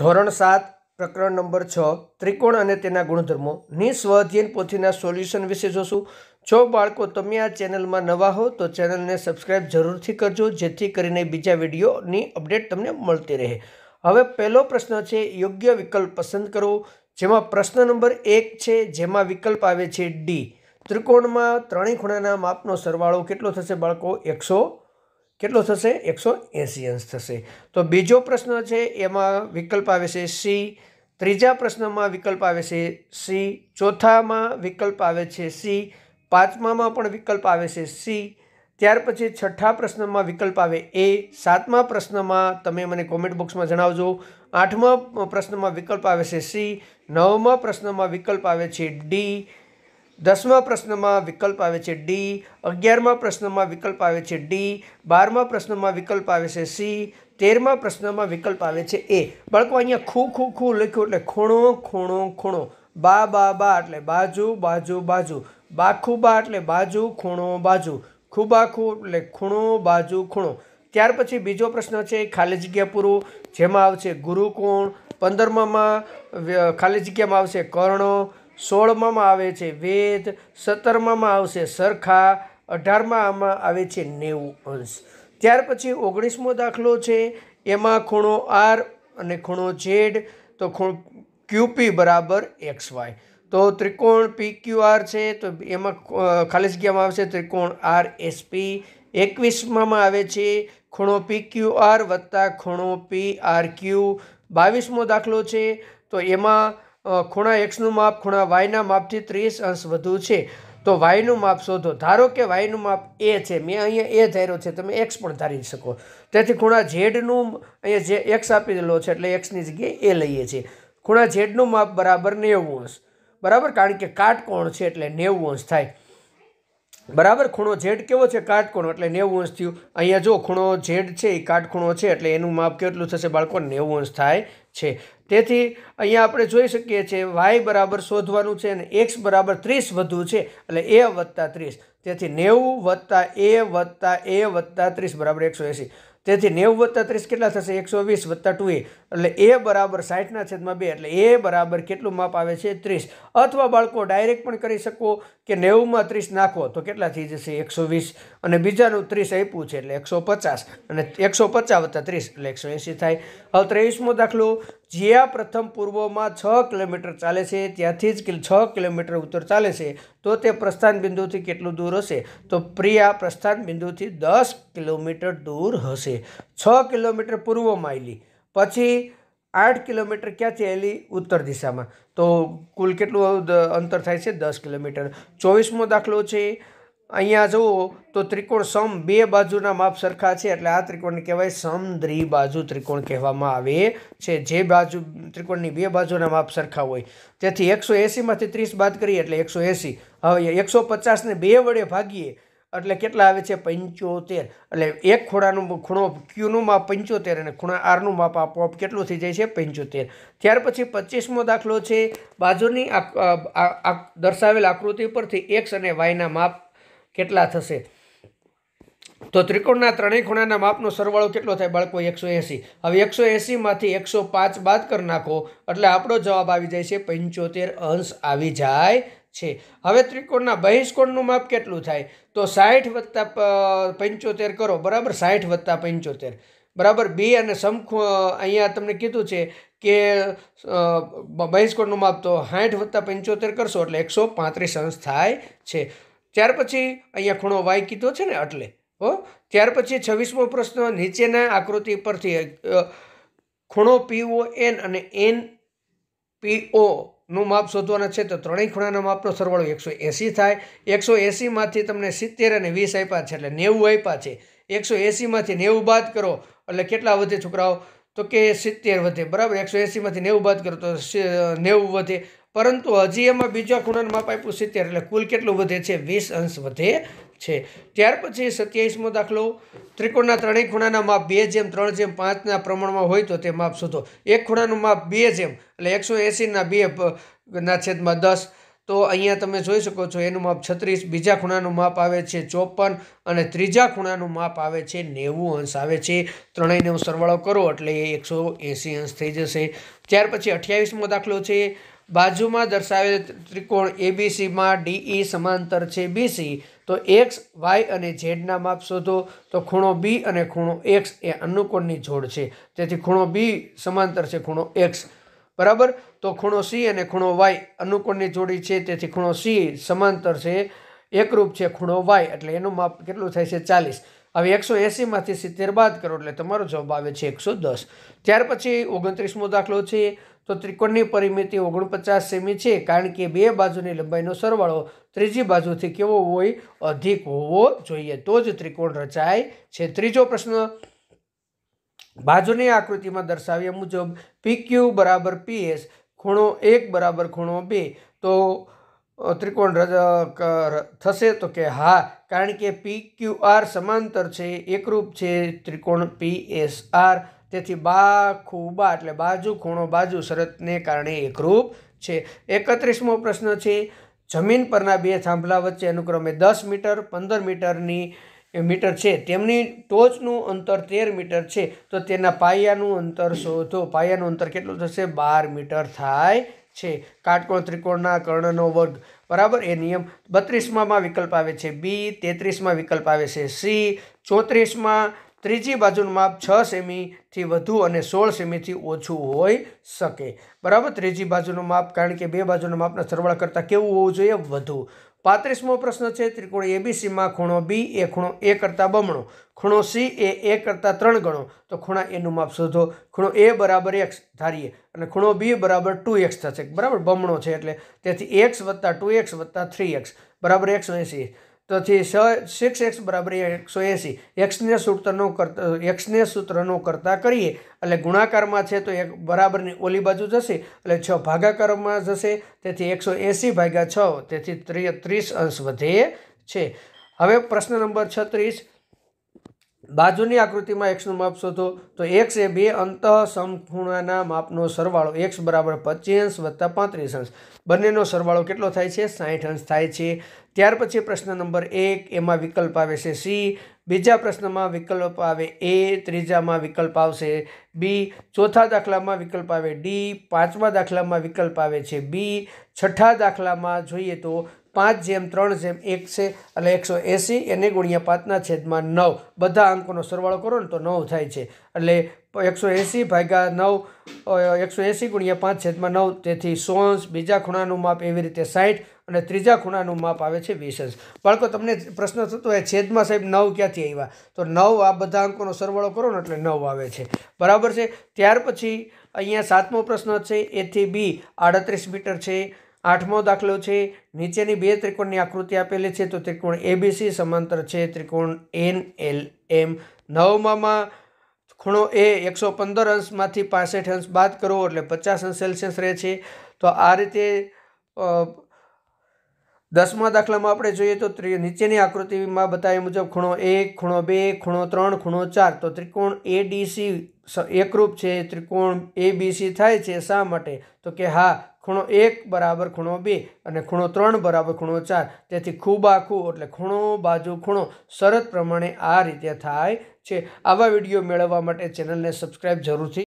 ધોરણ સાત પ્રકરણ નંબર છ ત્રિકોણ અને તેના ગુણધર્મો ની પોથીના સોલ્યુશન વિશે જોશું જો બાળકો તમે આ ચેનલમાં નવા હો તો ચેનલને સબસ્ક્રાઈબ જરૂરથી કરજો જેથી કરીને બીજા વિડીયોની અપડેટ તમને મળતી રહે હવે પહેલો પ્રશ્ન છે યોગ્ય વિકલ્પ પસંદ કરો જેમાં પ્રશ્ન નંબર એક છે જેમાં વિકલ્પ આવે છે ડી ત્રિકોણમાં ત્રણેય ખૂણાના માપનો સરવાળો કેટલો થશે બાળકો એકસો કેટલો થશે એકસો એંસી અંશ થશે તો બીજો પ્રશ્ન છે એમાં વિકલ્પ આવે છે સી ત્રીજા પ્રશ્નમાં વિકલ્પ આવે છે સી ચોથામાં વિકલ્પ આવે છે સી પાંચમામાં પણ વિકલ્પ આવે છે સી ત્યાર પછી છઠ્ઠા પ્રશ્નમાં વિકલ્પ આવે એ સાતમા પ્રશ્નમાં તમે મને કોમેન્ટ બોક્સમાં જણાવજો આઠમા પ્રશ્નમાં વિકલ્પ આવે છે સી નવમા પ્રશ્નમાં વિકલ્પ આવે છે ડી દસમા પ્રશ્નમાં વિકલ્પ આવે છે ડી અગિયારમા પ્રશ્નમાં વિકલ્પ આવે છે ડી બારમા પ્રશ્નમાં વિકલ્પ આવે છે સી તેરમા પ્રશ્નમાં વિકલ્પ આવે છે એ બાળકો અહીંયા ખૂ ખૂ ખૂ લખ્યું એટલે ખૂણો ખૂણો ખૂણો બા બા બા એટલે બાજુ બાજુ બાજુ બાખુ બા એટલે બાજુ ખૂણો બાજુ ખૂબાખું એટલે ખૂણો બાજુ ખૂણો ત્યાર પછી બીજો પ્રશ્ન છે ખાલી જગ્યા પૂરું જેમાં આવશે ગુરુકોણ પંદરમામાં ખાલી જગ્યામાં આવશે કર્ણો સોળમાં આવે છે વેદ સત્તરમાં આવશે સરખા અઢારમાં આમાં આવે છે નેવું અંશ ત્યાર પછી ઓગણીસમો દાખલો છે એમાં ખૂણો આર અને ખૂણો ઝેડ તો ખૂણો ક્યુપી બરાબર એક્સ વાય તો ત્રિકોણ પી ક્યુ આર છે તો એમાં ખાલી જગ્યામાં આવશે ત્રિકોણ આર એસપી એકવીસમાં આવે છે ખૂણો પી ક્યુ આર વત્તા ખૂણો પી આર ક્યુ બાવીસમો દાખલો છે તો એમાં ખૂણા એક્સનું માપ ખૂણા વાયના માપથી ત્રીસ અંશ વધુ છે તો વાયનું માપ શોધો ધારો કે વાયનું માપ એ છે મેં અહીંયા એ ધાર્યો છે તમે એક્સ પણ ધારી શકો તેથી ખૂણા ઝેડનું અહીંયા જે એક્સ આપી દેલો છે એટલે એક્સની જગ્યાએ એ લઈએ છીએ ખૂણા ઝેડનું માપ બરાબર નેવું અંશ બરાબર કારણ કે કાટકોણ છે એટલે નેવું અંશ થાય બરાબર ખૂણો ઝેડ કેવો છે કાટખૂણો એટલે નેવું અંશ થયું અહીંયા જો ખૂણો ઝેડ છે એ કાટખૂણો છે એટલે એનું માપ કેટલું થશે બાળકો નેવું અંશ થાય છે તેથી અહીંયા આપણે જોઈ શકીએ છીએ વાય બરાબર શોધવાનું છે અને એક્સ બરાબર ત્રીસ વધુ છે એટલે એ વત્તા ત્રીસ તેથી નેવું વત્તા એ વત્તા એ વત્તા ત્રીસ બરાબર એકસો એંસી તેથી નેવું વત્તા ત્રીસ કેટલા થશે એકસો વીસ વત્તા ટુ એટલે એ બરાબર સાઠના છેદમાં બે એટલે એ બરાબર કેટલું માપ આવે છે ત્રીસ અથવા બાળકો ડાયરેક્ટ પણ કરી શકો કે નેવુંમાં ત્રીસ નાખો તો કેટલા થઈ જશે એકસો વીસ અને બીજાનું ત્રીસ આપ્યું છે એટલે એકસો પચાસ અને એકસો પચાસ વત્તા ત્રીસ એટલે એકસો એંસી થાય હવે ત્રેવીસમો દાખલો જ્યાં પ્રથમ પૂર્વમાં છ કિલોમીટર ચાલે છે ત્યાંથી જ છ કિલોમીટર ઉત્તર ચાલે છે તો તે પ્રસ્થાન બિંદુથી કેટલું દૂર હશે તો પ્રિયા પ્રસ્થાન બિંદુથી દસ કિલોમીટર દૂર હશે છ કિલોમીટર પૂર્વમાં આવેલી પછી આઠ કિલોમીટર ક્યાંથી આવેલી ઉત્તર દિશામાં તો કુલ કેટલું અંતર થાય છે દસ કિલોમીટર ચોવીસમો દાખલો છે અહીંયા જુઓ તો ત્રિકોણ સમ બે બાજુના માપ સરખા છે એટલે આ ત્રિકોણને કહેવાય સમદ્રી બાજુ ત્રિકોણ કહેવામાં આવે છે જે બાજુ ત્રિકોણની બે બાજુના માપ સરખા હોય તેથી એકસો એંસીમાંથી ત્રીસ બાદ કરીએ એટલે એકસો એંસી હવે એકસો પચાસને બે વડે ભાગીએ એટલે કેટલા આવે છે પંચોતેર એટલે એક ખૂણાનું ખૂણો ક્યુનું માપ પંચોતેર અને ખૂણા આરનું માપ આપોઆપ કેટલું થઈ જાય છે પંચોતેર ત્યાર પછી પચીસમો દાખલો છે બાજુની દર્શાવેલ આકૃતિ પરથી એક્સ અને વાયના માપ કેટલા થશે તો ત્રિકોણના ત્રણેય ખૂણાના માપનો સરવાળો કેટલો થાય બાળકો એકસો એંસી હવે એકસો એંસીમાંથી એકસો પાંચ બાદ કરી નાખો એટલે આપણો જવાબ આવી જાય છે પંચોતેર અંશ આવી જાય છે હવે ત્રિકોણના બહિષ્કોણનું માપ કેટલું થાય તો સાઠ વત્તા પંચોતેર કરો બરાબર સાઠ વત્તા પંચોતેર બરાબર બી અને સમખુ અહીંયા તમને કીધું છે કે બહિષ્કોણનું માપ તો સાઠ વત્તા પંચોતેર કરશો એટલે એકસો પાંત્રીસ અંશ થાય છે ત્યાર પછી અહીંયા ખૂણો વાય કીધો છે ને એટલે હો ત્યાર પછી છવ્વીસમો પ્રશ્ન નીચેના આકૃતિ પરથી ખૂણો પીઓ એન અને એન પીઓ નું માપ શોધવાના છે તો ત્રણેય ખૂણાના માપનો સરવાળો એકસો એંસી થાય એકસો એંસીમાંથી તમને સિત્તેર અને વીસ આપ્યા છે એટલે નેવું આપ્યા છે એકસો એંસીમાંથી નેવું બાદ કરો એટલે કેટલા વધે છોકરાઓ તો કે સિત્તેર વધે બરાબર એકસો એંસીમાંથી નેવું બાદ કરો તો નેવું વધે પરંતુ હજી એમાં બીજા ખૂણાનું માપ આપ્યું સિત્તેર એટલે કુલ કેટલું વધે છે વીસ અંશ વધે છે ત્યાર પછી સત્યાવીસમો દાખલો ત્રિકોણના ત્રણેય ખૂણાના માપ બે જેમ ત્રણ જેમ પાંચના પ્રમાણમાં હોય તો તે માપ શોધો એક ખૂણાનું માપ બે જેમ એટલે એકસો એંસીના બે ના છેદમાં દસ તો અહીંયા તમે જોઈ શકો છો એનું માપ છત્રીસ બીજા ખૂણાનું માપ આવે છે ચોપન અને ત્રીજા ખૂણાનું માપ આવે છે નેવું અંશ આવે છે ત્રણેયને સરવાળો કરો એટલે એ એકસો એંસી અંશ થઈ જશે ત્યાર પછી અઠ્યાવીસમો દાખલો છે બાજુમાં દર્શાવેલ ત્રિકોણ એબીસીમાં ડીઈ e સમાંતર છે બીસી તો એક્સ વાય અને ઝેડના માપ શોધો તો ખૂણો બી અને ખૂણો એક્સ એ અનુકોણની જોડ છે તેથી ખૂણો બી સમાંતર છે ખૂણો એક્સ બરાબર તો ખૂણો સી અને ખૂણો વાય અનુકોણની જોડી છે તેથી ખૂણો સી સમાંતર છે એકરૂપ છે ખૂણો વાય એટલે એનું માપ કેટલું થાય છે ચાલીસ હવે એકસો એંસીમાંથી સિત્તેર બાદ કરો એટલે તમારો જવાબ આવે છે એકસો દસ ત્યાર પછી ઓગણત્રીસમો દાખલો છે તો ત્રિકોણની પરિમિતિ ઓગણપચાસ સેમી છે કારણ કે બે બાજુની લંબાઈનો સરવાળો ત્રીજી બાજુથી કેવો હોય અધિક હોવો જોઈએ તો જ ત્રિકોણ રચાય છે ત્રીજો પ્રશ્ન બાજુની આકૃતિમાં દર્શાવ્યા મુજબ પી ક્યુ બરાબર પીએસ ખૂણો એક બરાબર ખૂણો બે તો ત્રિકોણ થશે તો કે હા કારણ કે પી ક્યુ આર સમાંતર છે એકરૂપ છે ત્રિકોણ પી એસ આર તેથી બા ખૂબા એટલે બાજુ ખૂણો બાજુ શરતને કારણે એકરૂપ છે એકત્રીસમો પ્રશ્ન છે જમીન પરના બે થાંભલા વચ્ચે અનુક્રમે દસ મીટર પંદર મીટરની મીટર છે તેમની ટોચનું અંતર તેર મીટર છે તો તેના પાયાનું અંતર શોધો પાયાનું અંતર કેટલું થશે બાર મીટર થાય છે કાટકોણ ત્રિકોણના કર્ણનો વર્ગ બરાબર એ નિયમ બત્રીસમાં વિકલ્પ આવે છે બી તેત્રીસમાં વિકલ્પ આવે છે સી ચોત્રીસમાં ત્રીજી બાજુનું માપ છ સેમીથી વધુ અને સોળ સેમીથી ઓછું હોઈ શકે બરાબર ત્રીજી બાજુનું માપ કારણ કે બે બાજુના માપના સરવાળા કરતાં કેવું હોવું જોઈએ વધુ પાંત્રીસમો પ્રશ્ન છે ત્રિકોણ એબીસીમાં ખૂણો બી એ ખૂણો એ કરતાં બમણો ખૂણો સી એ એ કરતાં ત્રણ ગણો તો ખૂણા એનું માપ શોધો ખૂણો એ બરાબર એક્સ ધારીએ અને ખૂણો બી બરાબર ટુ એક્સ થશે બરાબર બમણો છે એટલે તેથી એક્સ વત્તા ટુ એક્સ વત્તા થ્રી એક્સ બરાબર એકસો એંસી તેથી સિક્સ એક્સ બરાબર એકસો એંસી એક્સને સૂત્રનો કરતા એક્સને સૂત્રનો કરતાં કરીએ એટલે ગુણાકારમાં છે તો એક બરાબરની ઓલી બાજુ જશે એટલે છ ભાગાકારમાં જશે તેથી એકસો એંસી ભાગ્યા છ તેથી ત્રીસ અંશ વધે છે હવે પ્રશ્ન નંબર છત્રીસ બાજુની આકૃતિમાં એક્સનું માપ શોધો તો એક્સ એ બે અંત સમખૂણાના માપનો સરવાળો એક્સ બરાબર પચીસ અંશ વત્તા પાંત્રીસ અંશ બંનેનો સરવાળો કેટલો થાય છે સાહીઠ અંશ થાય છે ત્યાર પછી પ્રશ્ન નંબર એક એમાં વિકલ્પ આવે છે સી બીજા પ્રશ્નમાં વિકલ્પ આવે એ ત્રીજામાં વિકલ્પ આવશે બી ચોથા દાખલામાં વિકલ્પ આવે ડી પાંચમા દાખલામાં વિકલ્પ આવે છે બી છઠ્ઠા દાખલામાં જોઈએ તો પાંચ જેમ ત્રણ જેમ એક છે એટલે એકસો એંસી એને ગુણ્યા પાંચના છેદમાં નવ બધા અંકોનો સરવાળો કરો ને તો નવ થાય છે એટલે એકસો એંસી ભાગ્યા નવ એકસો એંસી ગુણ્યા પાંચ છેદમાં નવ તેથી સો અંશ બીજા ખૂણાનું માપ એવી રીતે સાઠ અને ત્રીજા ખૂણાનું માપ આવે છે વીસ અંશ બાળકો તમને પ્રશ્ન થતો હોય છેદમાં સાહેબ નવ ક્યાંથી આવ્યા તો નવ આ બધા અંકોનો સરવાળો કરો ને એટલે નવ આવે છે બરાબર છે ત્યાર પછી અહીંયા સાતમો પ્રશ્ન છે એથી બી આડત્રીસ મીટર છે આઠમો દાખલો છે નીચેની બે ત્રિકોણની આકૃતિ આપેલી છે તો ત્રિકોણ એબીસી સમાંતર છે ત્રિકોણ એન એલ એમ નવમામાં ખૂણો એ એકસો પંદર અંશમાંથી પાસઠ અંશ બાદ કરો એટલે પચાસ અંશ સેલ્સિયસ રહે છે તો આ રીતે દસમા દાખલામાં આપણે જોઈએ તો ત્રિ નીચેની આકૃતિમાં બતાવ્યા મુજબ ખૂણો એક ખૂણો બે ખૂણો ત્રણ ખૂણો ચાર તો ત્રિકોણ એડીસી એકરૂપ છે ત્રિકોણ એબીસી થાય છે શા માટે તો કે હા ખૂણો એક બરાબર ખૂણો બે અને ખૂણો ત્રણ બરાબર ખૂણો ચાર તેથી ખૂબ આખું એટલે ખૂણો બાજુ ખૂણો શરત પ્રમાણે આ રીતે થાય છે આવા વિડીયો મેળવવા માટે ચેનલને સબસ્ક્રાઈબ જરૂરથી